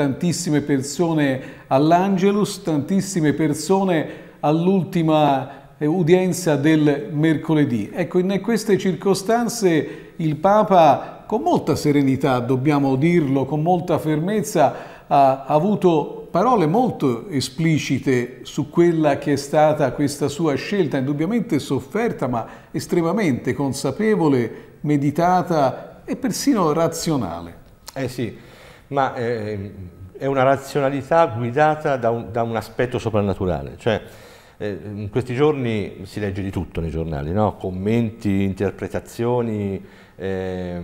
tantissime persone all'Angelus, tantissime persone all'ultima eh, udienza del mercoledì. Ecco, in queste circostanze il Papa, con molta serenità, dobbiamo dirlo, con molta fermezza, ha avuto parole molto esplicite su quella che è stata questa sua scelta, indubbiamente sofferta, ma estremamente consapevole, meditata e persino razionale. Eh sì, ma eh, è una razionalità guidata da un, da un aspetto soprannaturale. Cioè, eh, in questi giorni si legge di tutto nei giornali, no? commenti, interpretazioni, eh,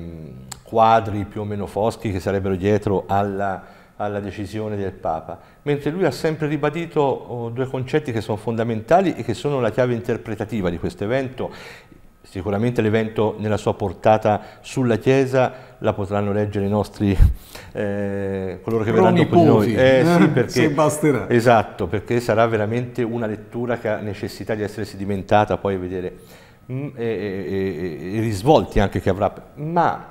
quadri più o meno foschi che sarebbero dietro alla, alla decisione del Papa, mentre lui ha sempre ribadito oh, due concetti che sono fondamentali e che sono la chiave interpretativa di questo evento sicuramente l'evento nella sua portata sulla Chiesa la potranno leggere i nostri eh, coloro che verranno dopo di noi eh, sì, eh, perché, se basterà esatto perché sarà veramente una lettura che ha necessità di essere sedimentata poi vedere mm, e, e, e, i risvolti anche che avrà ma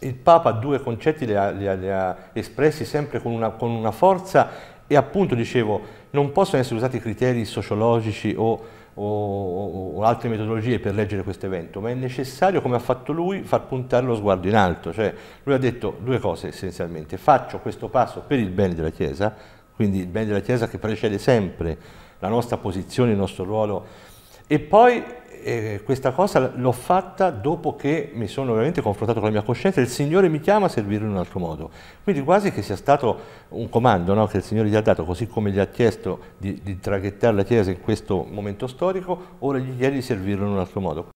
il Papa due concetti li ha, li ha, li ha espressi sempre con una, con una forza e appunto dicevo non possono essere usati criteri sociologici o o, o, altre metodologie per leggere questo evento, ma è necessario, come ha fatto lui, far puntare lo sguardo in alto. Cioè, lui ha detto due cose essenzialmente, faccio questo passo per il bene della Chiesa, quindi il bene della Chiesa che precede sempre la nostra posizione, il nostro ruolo, e poi eh, questa cosa l'ho fatta dopo che mi sono veramente confrontato con la mia coscienza, il Signore mi chiama a servire in un altro modo. Quindi quasi che sia stato un comando no, che il Signore gli ha dato, così come gli ha chiesto di, di traghettare la Chiesa in questo momento storico, ora gli chiede di servirlo in un altro modo.